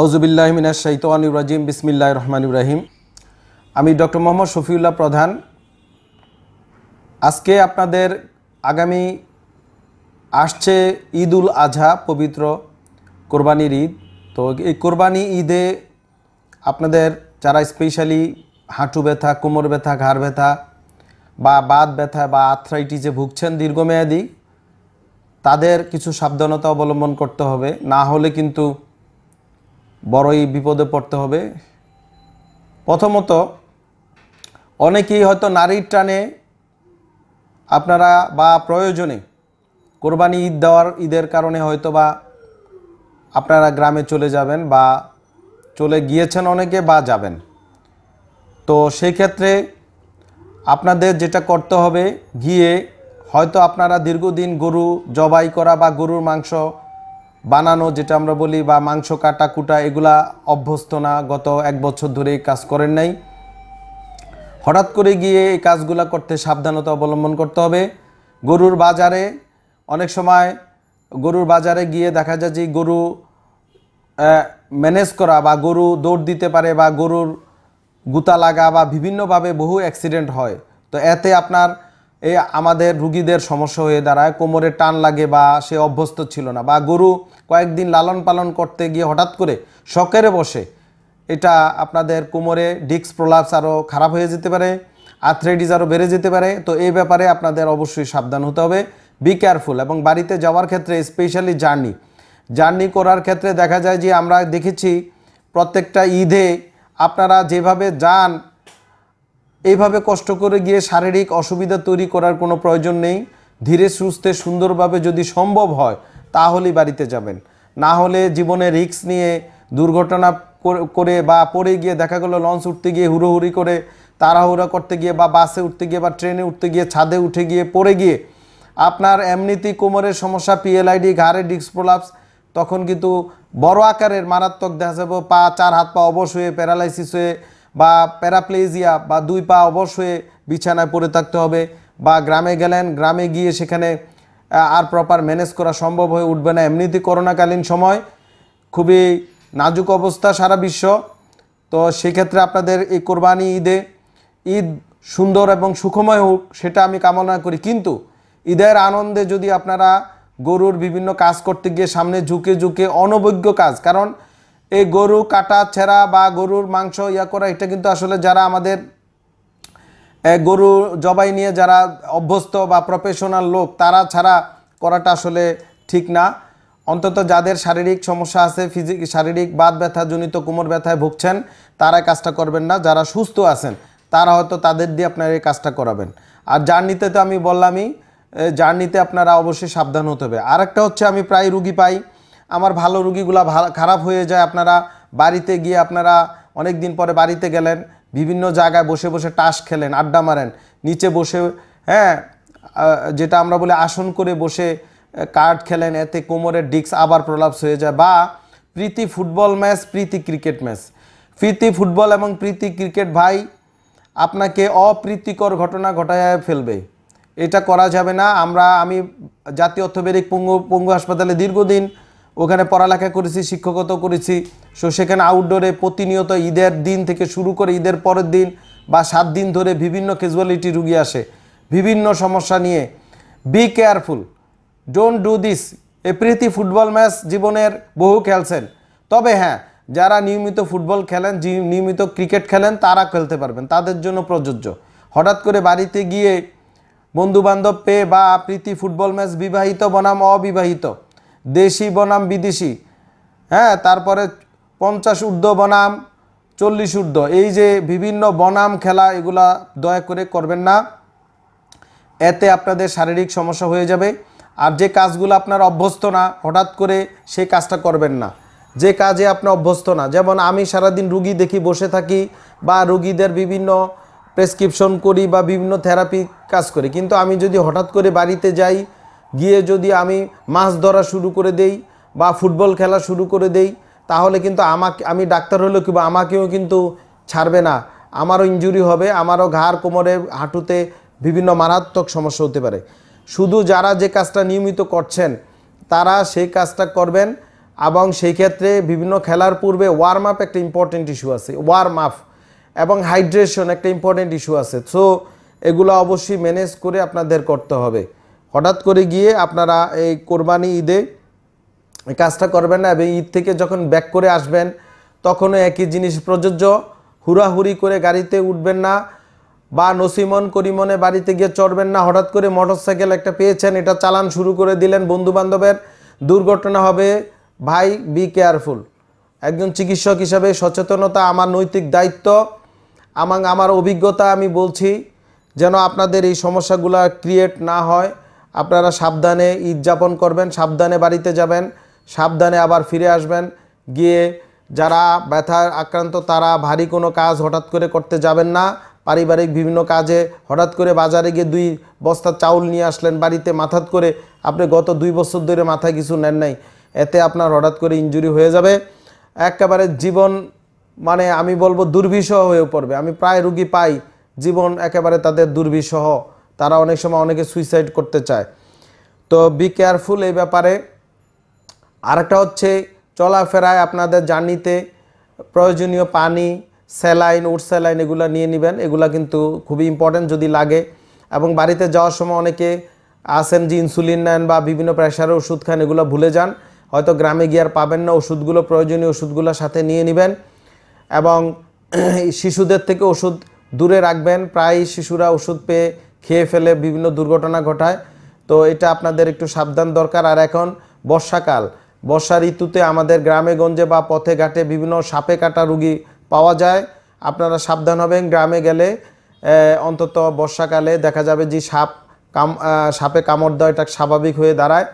আউজুবিল্লাহমিনা শৈতান ইব্রাহিম বিসমিল্লাহ রহমান ইব্রাহিম আমি ডক্টর মোহাম্মদ শফিউল্লাহ প্রধান আজকে আপনাদের আগামী আসছে ঈদ উল আজহা পবিত্র কোরবানির ঈদ তো এই কোরবানি ঈদে আপনাদের যারা স্পেশালি হাঁটু ব্যথা কোমর ব্যথা ঘাড় ব্যথা বা বাত ব্যথা বা আথরাইটিসে ভুগছেন দীর্ঘমেয়াদী তাদের কিছু সাবধানতা অবলম্বন করতে হবে না হলে কিন্তু বড়ই বিপদে পড়তে হবে প্রথমত অনেকেই হয়তো নারীর টানে আপনারা বা প্রয়োজনে কোরবানি ঈদ দেওয়ার ঈদের কারণে হয়তো বা আপনারা গ্রামে চলে যাবেন বা চলে গিয়েছেন অনেকে বা যাবেন তো সেই ক্ষেত্রে আপনাদের যেটা করতে হবে গিয়ে হয়তো আপনারা দীর্ঘদিন গরু জবাই করা বা গরুর মাংস বানানো যেটা আমরা বলি বা মাংস কাটা কুটা এগুলা অভ্যস্ত না গত এক বছর ধরে কাজ করেন নাই হঠাৎ করে গিয়ে এই কাজগুলা করতে সাবধানতা অবলম্বন করতে হবে গরুর বাজারে অনেক সময় গরুর বাজারে গিয়ে দেখা যায় যে গরু ম্যানেজ করা বা গরু দৌড় দিতে পারে বা গরুর গুতা লাগা বা বিভিন্নভাবে বহু অ্যাক্সিডেন্ট হয় তো এতে আপনার এ আমাদের রুগীদের সমস্যা হয়ে দাঁড়ায় কোমরে টান লাগে বা সে অভ্যস্ত ছিল না বা গরু কয়েকদিন লালন পালন করতে গিয়ে হঠাৎ করে শখের বসে এটা আপনাদের কোমরে ডিস্ক প্রলাপস আরও খারাপ হয়ে যেতে পারে আথ্রেডিস আরও বেড়ে যেতে পারে তো এই ব্যাপারে আপনাদের অবশ্যই সাবধান হতে হবে বি কেয়ারফুল এবং বাড়িতে যাওয়ার ক্ষেত্রে স্পেশালি জার্নি জার্নি করার ক্ষেত্রে দেখা যায় যে আমরা দেখেছি প্রত্যেকটা ঈদে আপনারা যেভাবে যান এইভাবে কষ্ট করে গিয়ে শারীরিক অসুবিধা তৈরি করার কোনো প্রয়োজন নেই ধীরে সুস্থে সুন্দরভাবে যদি সম্ভব হয় তাহলেই বাড়িতে যাবেন না হলে জীবনে রিক্স নিয়ে দুর্ঘটনা করে বা পড়ে গিয়ে দেখা গেলো লঞ্চ উঠতে গিয়ে হুড়োহুড়ি করে তাড়াহুড়া করতে গিয়ে বা বাসে উঠতে গিয়ে বা ট্রেনে উঠতে গিয়ে ছাদে উঠে গিয়ে পড়ে গিয়ে আপনার এমনিতেই কোমরের সমস্যা পিএলআইডি ঘাড়ে ডিক্স প্রলাপস তখন কিন্তু বড় আকারের মারাত্মক দেখা যাবে পা চার হাত পা অবশ হয়ে প্যারালাইসিস হয়ে বা প্যারাপ্লেজিয়া বা দুই পা অবশ্যই বিছানায় পড়ে থাকতে হবে বা গ্রামে গেলেন গ্রামে গিয়ে সেখানে আর প্রপার ম্যানেজ করা সম্ভব হয়ে উঠবে না এমনিতে করোনাকালীন সময় খুবই নাজুক অবস্থা সারা বিশ্ব তো সেক্ষেত্রে আপনাদের এই কোরবানি ঈদে ঈদ সুন্দর এবং সুখময় হোক সেটা আমি কামনা করি কিন্তু ঈদের আনন্দে যদি আপনারা গরুর বিভিন্ন কাজ করতে গিয়ে সামনে ঝুঁকে ঝুঁকে অনবজ্ঞ কাজ কারণ এই গরু কাটা ছেঁড়া বা গরুর মাংস ইয়া করা এটা কিন্তু আসলে যারা আমাদের গরু জবাই নিয়ে যারা অভ্যস্ত বা প্রফেশনাল লোক তারা ছাড়া করাটা আসলে ঠিক না অন্তত যাদের শারীরিক সমস্যা আছে ফিজিক শারীরিক বাদ জনিত কোমর ব্যথায় ভুগছেন তারা কাজটা করবেন না যারা সুস্থ আছেন তারা হয়তো তাদের দিয়ে আপনারা এই কাজটা করাবেন আর জার্নিতে তো আমি বললামই জার্নিতে আপনারা অবশ্যই সাবধান হতে হবে আরেকটা হচ্ছে আমি প্রায় রুগী পাই আমার ভালো রুগীগুলা খারাপ হয়ে যায় আপনারা বাড়িতে গিয়ে আপনারা অনেক দিন পরে বাড়িতে গেলেন বিভিন্ন জায়গায় বসে বসে টাস খেলেন আড্ডা মারেন নিচে বসে হ্যাঁ যেটা আমরা বলি আসন করে বসে কার্ড খেলেন এতে কোমরের ডিস্ক আবার প্রলাপস হয়ে যায় বা প্রীতি ফুটবল ম্যাচ প্রীতি ক্রিকেট ম্যাচ প্রীতি ফুটবল এবং প্রীতি ক্রিকেট ভাই আপনাকে অপ্রীতিকর ঘটনা ঘটায় ফেলবে এটা করা যাবে না আমরা আমি জাতীয় অর্থবেদিক পঙ্গু পঙ্গু হাসপাতালে দীর্ঘদিন ওখানে পড়ালেখা করেছি শিক্ষকত করেছি সো সেখানে আউটডোরে প্রতিনিয়ত ঈদের দিন থেকে শুরু করে ঈদের পরের দিন বা সাত দিন ধরে বিভিন্ন ক্যাজুয়ালিটি রুগী আসে বিভিন্ন সমস্যা নিয়ে be careful don't do this এ প্রীতি ফুটবল ম্যাচ জীবনের বহু খেলছেন তবে হ্যাঁ যারা নিয়মিত ফুটবল খেলেন নিয়মিত ক্রিকেট খেলেন তারা খেলতে পারবেন তাদের জন্য প্রযোজ্য হঠাৎ করে বাড়িতে গিয়ে বন্ধুবান্ধব পেয়ে বা প্রীতি ফুটবল ম্যাচ বিবাহিত বনাম অবিবাহিত দেশি বনাম বিদেশি হ্যাঁ তারপরে পঞ্চাশ ঊর্ধ্ব বনাম চল্লিশ ঊর্ধ্ব এই যে বিভিন্ন বনাম খেলা এগুলা দয়া করে করবেন না এতে আপনাদের শারীরিক সমস্যা হয়ে যাবে আর যে কাজগুলো আপনার অভ্যস্ত না হঠাৎ করে সেই কাজটা করবেন না যে কাজে আপনি অভ্যস্ত না যেমন আমি সারাদিন রুগী দেখি বসে থাকি বা রুগীদের বিভিন্ন প্রেসক্রিপশন করি বা বিভিন্ন থেরাপি কাজ করি কিন্তু আমি যদি হঠাৎ করে বাড়িতে যাই গিয়ে যদি আমি মাছ ধরা শুরু করে দেই বা ফুটবল খেলা শুরু করে দেই তাহলে কিন্তু আমাকে আমি ডাক্তার হলেও কিংবা আমাকেও কিন্তু ছাড়বে না আমারও ইঞ্জুরি হবে আমারও ঘাড় কোমরে হাঁটুতে বিভিন্ন মারাত্মক সমস্যা হতে পারে শুধু যারা যে কাজটা নিয়মিত করছেন তারা সেই কাজটা করবেন এবং সেই ক্ষেত্রে বিভিন্ন খেলার পূর্বে ওয়ার্ম আপ একটা ইম্পর্টেন্ট ইস্যু আছে ওয়ার্ম আপ এবং হাইড্রেশন একটা ইম্পর্টেন্ট ইস্যু আছে সো এগুলো অবশ্যই ম্যানেজ করে আপনাদের করতে হবে হঠাৎ করে গিয়ে আপনারা এই কোরবানি ঈদে কাজটা করবেন না এবং ঈদ থেকে যখন ব্যাক করে আসবেন তখনও একই জিনিস প্রযোজ্য হুড়াহুড়ি করে গাড়িতে উঠবেন না বা নসিমন করিমনে বাড়িতে গিয়ে চড়বেন না হঠাৎ করে মোটর সাইকেল একটা পেয়েছেন এটা চালান শুরু করে দিলেন বন্ধুবান্ধবের দুর্ঘটনা হবে ভাই বি কেয়ারফুল একজন চিকিৎসক হিসাবে সচেতনতা আমার নৈতিক দায়িত্ব আমার আমার অভিজ্ঞতা আমি বলছি যেন আপনাদের এই সমস্যাগুলো ক্রিয়েট না হয় আপনারা সাবধানে ঈদ যাপন করবেন সাবধানে বাড়িতে যাবেন সাবধানে আবার ফিরে আসবেন গিয়ে যারা ব্যথার আক্রান্ত তারা ভারী কোনো কাজ হঠাৎ করে করতে যাবেন না পারিবারিক বিভিন্ন কাজে হঠাৎ করে বাজারে গিয়ে দুই বস্তা চাউল নিয়ে আসলেন বাড়িতে মাথাত করে আপনি গত দুই বছর ধরে মাথায় কিছু নেন নাই এতে আপনার হঠাৎ করে ইঞ্জুরি হয়ে যাবে একেবারে জীবন মানে আমি বলবো দুর্বিষহ হয়ে পড়বে আমি প্রায় রুগী পাই জীবন একেবারে তাদের দুর্বিষহ তারা অনেক সময় অনেকে সুইসাইড করতে চায় তো বি কেয়ারফুল এই ব্যাপারে আরেকটা হচ্ছে চলাফেরায় আপনাদের জার্নিতে প্রয়োজনীয় পানি স্যালাইন উড স্যালাইন এগুলো নিয়ে নেবেন এগুলো কিন্তু খুবই ইম্পর্ট্যান্ট যদি লাগে এবং বাড়িতে যাওয়ার সময় অনেকে আসেন যে ইনসুলিন নেন বা বিভিন্ন প্রেশারের ওষুধ খান এগুলো ভুলে যান হয়তো গ্রামে গিয়ে আর পাবেন না ওষুধগুলো প্রয়োজনীয় ওষুধগুলো সাথে নিয়ে নেবেন এবং শিশুদের থেকে ওষুধ দূরে রাখবেন প্রায় শিশুরা ওষুধ পেয়ে খেয়ে ফেলে বিভিন্ন দুর্ঘটনা ঘটায় তো এটা আপনাদের একটু সাবধান দরকার আর এখন বর্ষাকাল বর্ষা ঋতুতে আমাদের গ্রামে গঞ্জে বা পথে ঘাটে বিভিন্ন সাপে কাটা রুগী পাওয়া যায় আপনারা সাবধান হবেন গ্রামে গেলে অন্তত বর্ষাকালে দেখা যাবে যে সাপ কাম সাপে কামড় দেওয়া এটা স্বাভাবিক হয়ে দাঁড়ায়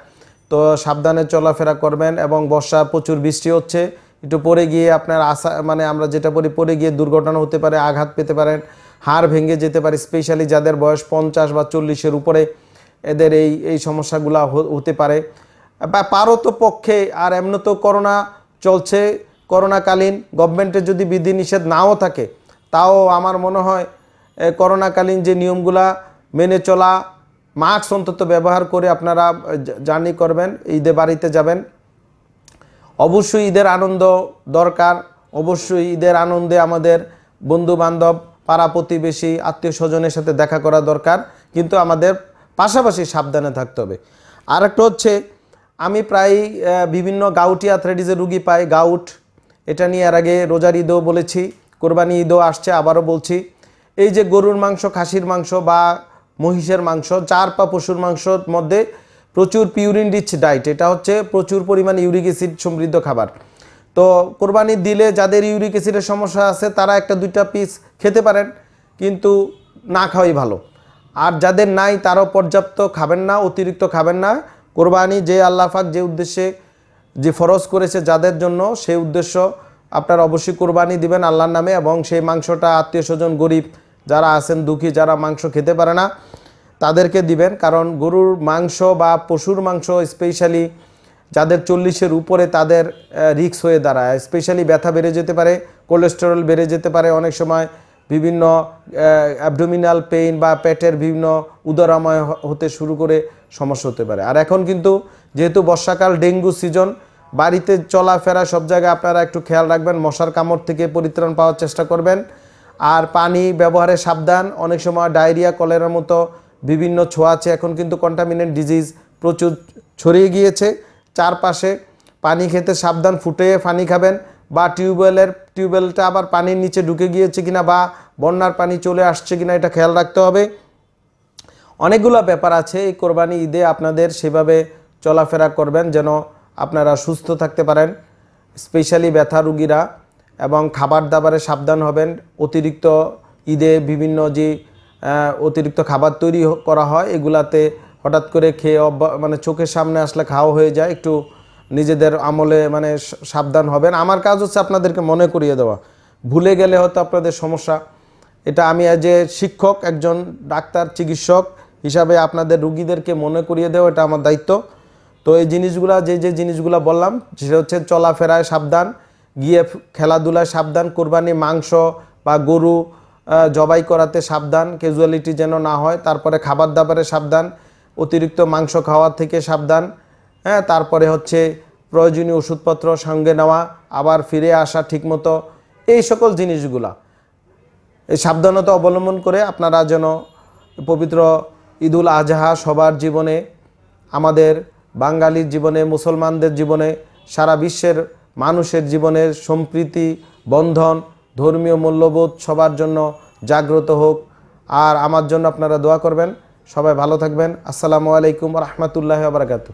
তো সাবধানে চলাফেরা করবেন এবং বর্ষা প্রচুর বৃষ্টি হচ্ছে একটু পরে গিয়ে আপনার আশা মানে আমরা যেটা পরি পরে গিয়ে দুর্ঘটনা হতে পারে আঘাত পেতে পারেন হাড় ভেঙে যেতে পারে স্পেশালি যাদের বয়স পঞ্চাশ বা চল্লিশের উপরে এদের এই এই সমস্যাগুলো হতে পারে বা পারত পক্ষে আর এমন তো করোনা চলছে করোনাকালীন গভর্নমেন্টের যদি বিধিনিষেধ নাও থাকে তাও আমার মনে হয় করোনাকালীন যে নিয়মগুলা মেনে চলা মাস্ক অন্তত ব্যবহার করে আপনারা জার্নি করবেন ঈদে বাড়িতে যাবেন অবশ্যই ঈদের আনন্দ দরকার অবশ্যই ঈদের আনন্দে আমাদের বন্ধু বান্ধব পাড়া প্রতিবেশী আত্মীয় স্বজনের সাথে দেখা করা দরকার কিন্তু আমাদের পাশাপাশি সাবধানে থাকতে হবে আর একটা হচ্ছে আমি প্রায় বিভিন্ন গাউটি আথরাইটিসের রুগী পাই গাউট এটা নিয়ে এর আগে রোজার ঈদও বলেছি কোরবানি ঈদও আসছে আবারও বলছি এই যে গরুর মাংস খাসির মাংস বা মহিষের মাংস চার পা পশুর মাংসর মধ্যে প্রচুর পিউরিন রিচ ডায়েট এটা হচ্ছে প্রচুর পরিমাণ ইউরিক অ্যাসিড সমৃদ্ধ খাবার তো কোরবানি দিলে যাদের ইউরিক অ্যাসিডের সমস্যা আছে তারা একটা দুইটা পিস খেতে পারেন কিন্তু না খাওয়াই ভালো আর যাদের নাই তারও পর্যাপ্ত খাবেন না অতিরিক্ত খাবেন না কোরবানি যে আল্লাহাক যে উদ্দেশ্যে যে ফরজ করেছে যাদের জন্য সেই উদ্দেশ্য আপনার অবশ্যই কোরবানি দিবেন আল্লাহর নামে এবং সেই মাংসটা আত্মীয় স্বজন গরিব যারা আছেন দুঃখী যারা মাংস খেতে পারে না তাদেরকে দিবেন কারণ গরুর মাংস বা পশুর মাংস স্পেশালি যাদের চল্লিশের উপরে তাদের রিক্স হয়ে দাঁড়ায় স্পেশালি ব্যথা বেড়ে যেতে পারে কোলেস্টেরল বেড়ে যেতে পারে অনেক সময় বিভিন্ন অ্যাবডোমিনাল পেইন বা পেটের বিভিন্ন উদরাময় হতে শুরু করে সমস্যা হতে পারে আর এখন কিন্তু যেহেতু বর্ষাকাল ডেঙ্গু সিজন বাড়িতে চলাফেরা সব জায়গায় আপনারা একটু খেয়াল রাখবেন মশার কামড় থেকে পরিত্রাণ পাওয়ার চেষ্টা করবেন আর পানি ব্যবহারে সাবধান অনেক সময় ডায়রিয়া কলেরার মতো বিভিন্ন ছোঁয়াচে এখন কিন্তু কন্টামিনেন্ট ডিজিজ প্রচুর ছড়িয়ে গিয়েছে চারপাশে পানি খেতে সাবধান ফুটে পানি খাবেন বা টিউবওয়েলের টিউবওয়েলটা আবার পানির নিচে ঢুকে গিয়েছে কিনা বা বন্যার পানি চলে আসছে কিনা এটা খেয়াল রাখতে হবে অনেকগুলো ব্যাপার আছে এই কোরবানি ঈদে আপনাদের সেভাবে চলাফেরা করবেন যেন আপনারা সুস্থ থাকতে পারেন স্পেশালি ব্যথা রুগীরা এবং খাবার দাবারে সাবধান হবেন অতিরিক্ত ঈদে বিভিন্ন যে অতিরিক্ত খাবার তৈরি করা হয় এগুলাতে হঠাৎ করে খেয়ে মানে চোখের সামনে আসলে খাওয়া হয়ে যায় একটু নিজেদের আমলে মানে সাবধান হবেন আমার কাজ হচ্ছে আপনাদেরকে মনে করিয়ে দেওয়া ভুলে গেলে হয়তো আপনাদের সমস্যা এটা আমি যে এ শিক্ষক একজন ডাক্তার চিকিৎসক হিসাবে আপনাদের রুগীদেরকে মনে করিয়ে দেওয়া এটা আমার দায়িত্ব তো এই জিনিসগুলো যে যে জিনিসগুলো বললাম সেটা হচ্ছে চলাফেরায় সাবধান গিয়ে খেলাধুলায় সাবধান কোরবানি মাংস বা গরু জবাই করাতে সাবধান ক্যাজুয়ালিটি যেন না হয় তারপরে খাবার দাবারে সাবধান অতিরিক্ত মাংস খাওয়া থেকে সাবধান হ্যাঁ তারপরে হচ্ছে প্রয়োজনীয় ওষুধপত্র সঙ্গে নেওয়া আবার ফিরে আসা ঠিকমতো এই সকল জিনিসগুলা এই সাবধানতা অবলম্বন করে আপনারা যেন পবিত্র ঈদুল আজহা সবার জীবনে আমাদের বাঙালির জীবনে মুসলমানদের জীবনে সারা বিশ্বের মানুষের জীবনে সম্প্রীতি বন্ধন ধর্মীয় মূল্যবোধ সবার জন্য জাগ্রত হোক আর আমার জন্য আপনারা দোয়া করবেন সবাই ভালো থাকবেন আসসালামু আলাইকুম রহমতুল্লাহ বারকাতু